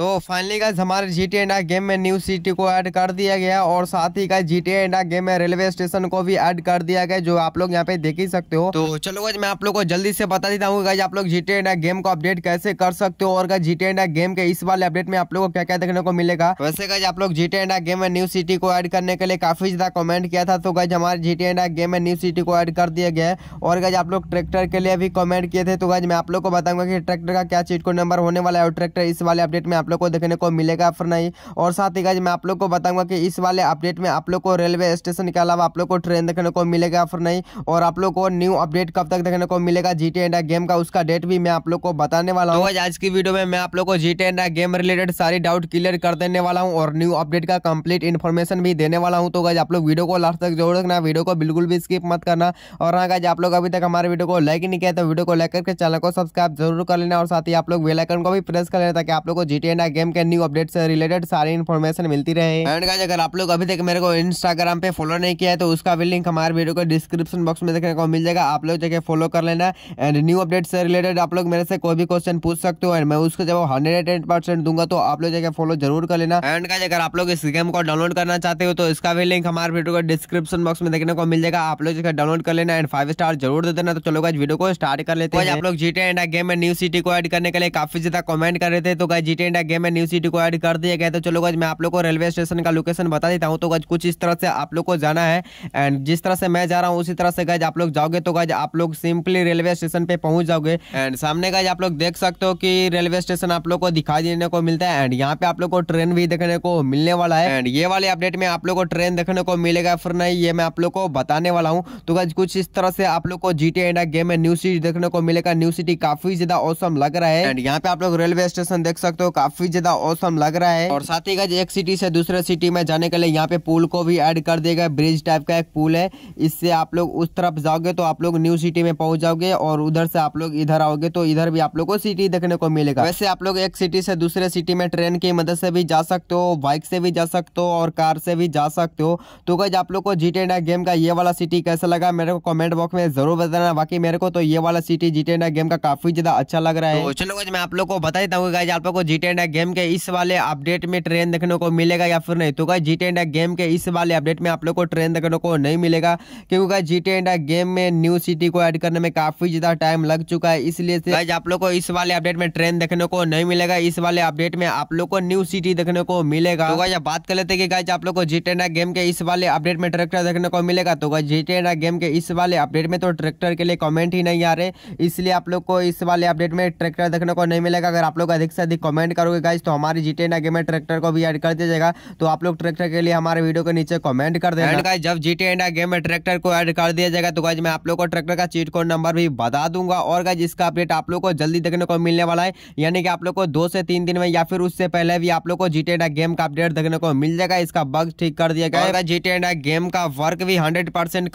तो फाइनली का हमारे जी टी एंडा गेम में न्यू सिटी को ऐड कर दिया गया और साथ ही का जी टी एंडा गेम में रेलवे स्टेशन को भी ऐड कर दिया गया जो आप लोग यहाँ पे देख ही सकते हो तो चलो मैं आप लोग को जल्दी से बता देता हूँ आप लोग जी टी एंडा गेम को अपडेट कैसे कर सकते हो और जी टी इंडिया गेम के इस वाले अपडेट में आप लोग को क्या क्या देखने को मिलेगा वैसे गज आप लोग जी टी एंडा गेम में न्यू सिटी को एड करने के लिए काफी ज्यादा कॉमेंट किया था तो गज हमारे जी टी एंडा गेम में न्यू सिटी को एड कर दिया गया और गज आप लोग ट्रैक्टर के लिए भी कॉमेंट किए थे तो गज मैं आप लोग को बताऊंगा की ट्रैक्टर का क्या चीट को नंबर होने वाला है और ट्रैक्टर इस वाले अपडेट में आप लोग को देखने को मिलेगा फिर नहीं और साथ ही गाइज मैं आप लोग को बताऊंगा कि इस वाले अपडेट में आप लोग को रेलवे स्टेशन के अलावा आप लोग को ट्रेन देखने को मिलेगा फिर नहीं और आप लोग को न्यू अपडेट कब तक देखने को मिलेगा जी टी इंडिया गेम का उसका डेट भी मैं आप लोग को बताने वाला हूँ तो आज की वीडियो में मैं आप लोग को G T India game related सारी डाउट क्लियर कर देने वाला हूँ और न्यू अपडेट का कंप्लीट इन्फॉर्मेशन भी देने वाला हूँ तो गाइज आप लोग वीडियो को लास्ट तक जोड़ देखना वीडियो को बिल्कुल भी स्किप मत करना और हाँ गाइज आप लोग अभी तक हमारे वीडियो को लाइक नहीं किया तो वीडियो को लाइक करके चैनल को सब्सक्राइब जरूर कर लेना और साथ ही आप लोग बेलाइकन को भी प्रेस कर लेना ताकि आप लोग को जी टी एंड गेम के न्यू अपडेट से रिलेटेड सारी इन्फॉर्मेशन मिलती रहे एंड गाइस अगर आप लोग अभी तक मेरे को इंस्टाग्राम पे फॉलो नहीं किया है तो उसका भी लिंक हमारे वीडियो को डिस्क्रिप्शन बॉक्स में देखने को मिल जाएगा आप लोग जाके फॉलो कर लेना एंड न्यू अपडेट से रिलेटेड आप लोग मेरे से कोई भी क्वेश्चन पूछ सकते हो एंड मैं उसको जब हंड्रेड दूंगा तो आप लोग जाके फॉलो जरूर कर लेना एंड गाइस अगर आप लोग इस गेम को डाउनलोड करना चाहते हो तो इसका भी लिंक हमारे वीडियो को डिस्क्रिप्शन बॉक्स में देखने को मिल जाएगा आप लोग जाकर डाउनलोड कर लेना एंड फाइव स्टार जरूर दे देना तो चलो गाइज वीडियो को स्टार्ट कर लेते हैं आप लोग जीटे एंड गेम में न्यू सिटी को ऐड करने के लिए काफी ज्यादा कमेंट कर रहे थे तो गाइज जीटे एंड घंटा गेम में न्यू सिटी को ऐड कर दिया गया तो चलो गज मैं आप लोग को रेलवे स्टेशन का लोकेशन बता देता हूँ तो गज कुछ इस तरह से आप लोग को जाना है एंड जिस तरह से मैं जा रहा हूँ उसी तरह से गज आप लोग जाओगे तो गज आप लोग सिंपली रेलवे स्टेशन पर पहुँच जाओगे एंड सामने गज आप लोग देख सकते हो कि रेलवे स्टेशन आप लोग को दिखाई देने को मिलता है एंड यहाँ पे आप लोग को ट्रेन भी देखने को मिलने वाला है एंड ये वाले अपडेट में आप लोग को ट्रेन देखने को मिलेगा फिर नहीं ये मैं आप लोग को बताने वाला हूँ तो गज कुछ इस तरह से आप लोग को जी टी इंडिया गेम में न्यू सिटी देखने को मिलेगा न्यू सिटी काफी ज्यादा औसम लग रहा है एंड यहाँ पे आप लोग रेलवे स्टेशन देख सकते हो काफी ज्यादा औसम लग रहा है और साथ ही गज एक सिटी से दूसरे सिटी में जाने के लिए यहाँ पे पुल को भी ऐड कर दिया गया ब्रिज टाइप का एक पुल है इससे आप लोग उस तरफ जाओगे तो आप लोग न्यू सिटी में पहुंच जाओगे और उधर से आप लोग इधर आओगे तो इधर भी आप लोग को सिटी देखने को मिलेगा वैसे आप लोग एक सिटी से दूसरे सिटी में ट्रेन की मदद से भी जा सकते हो बाइक से भी जा सकते हो और कार से भी जा सकते हो तो गज आप लोग को जी गेम का ये वाला सिटी कैसा लगा मेरे को कमेंट बॉक्स में जरूर बताना बाकी मेरे को तो ये वाला सिटी जी गेम का काफी ज्यादा अच्छा लग रहा है तो चलो मैं आप लोग को बता देता हूँ आप लोग को जी इंडिया गेम के इस वाले अपडेट में ट्रेन देखने को मिलेगा या फिर नहीं तो क्या जी इंडिया गेम के इस वाले अपडेट में आप लोग को ट्रेन देखने को नहीं मिलेगा क्योंकि जी इंडिया गेम में न्यू सिटी को ऐड करने में काफ़ी ज़्यादा टाइम लग चुका है इसलिए आप लोग को इस वाले अपडेट में ट्रेन देखने को नहीं मिलेगा इस वाले अपडेट में आप लोग को न्यू सिटी देखने को मिलेगा तो गाइज बात कर लेते कि आप लोग को जी गेम के इस वाले अपडेट में ट्रैक्टर देखने को मिलेगा तो गाइज जी गेम के इस वाले अपडेट में तो ट्रैक्टर के लिए कॉमेंट ही नहीं आ रहे इसलिए आप लोग को इस वाले अपडेट में ट्रैक्टर देखने को नहीं मिलेगा अगर आप लोग अधिक से अधिक कॉमेंट करो करोगे गाइज तो हमारी जी एंड आगे में ट्रैक्टर को भी ऐड कर दिया जाएगा तो आप लोग ट्रैक्टर के लिए हमारे वीडियो के नीचे कमेंट कर देना गाइज जब जी एंड गेम में ट्रैक्टर को ऐड कर दिया जाएगा तो गाइज मैं आप लोग को ट्रैक्टर का चीट कोड नंबर भी बता दूंगा और गाइज इसका अपडेट आप लोग को जल्दी देखने को मिलने वाला है यानी कि आप लोग को दो से तीन दिन में या फिर उससे पहले भी आप लोग को एंड गेम का अपडेट देखने को मिल जाएगा इसका बग ठीक कर दिया गया एंड गेम का वर्क भी हंड्रेड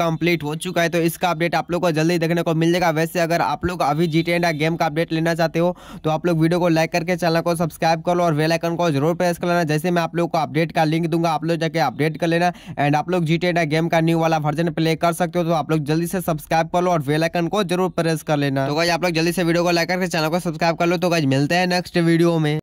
कंप्लीट हो चुका है तो इसका अपडेट आप लोग को जल्दी देखने को मिल जाएगा वैसे अगर आप लोग अभी एंड गेम का अपडेट लेना चाहते हो तो आप लोग वीडियो को लाइक करके चैनल को सब्सक्राइब सब्सक्राइब कर लो और वेलाइकन को जरूर प्रेस कर लेना जैसे मैं आप लोग को अपडेट का लिंक दूंगा आप लोग जाके अपडेट कर लेना एंड आप लोग जी गेम का न्यू वाला वर्जन प्ले कर सकते हो तो आप लोग जल्दी से सब्सक्राइब कर लो और वेलाइकन को जरूर प्रेस कर लेना तो आप लोग जल्दी से वीडियो को लाइक करके चैनल को सब्सक्राइब कर लो तो गाइज मिलते हैं नेक्स्ट वीडियो में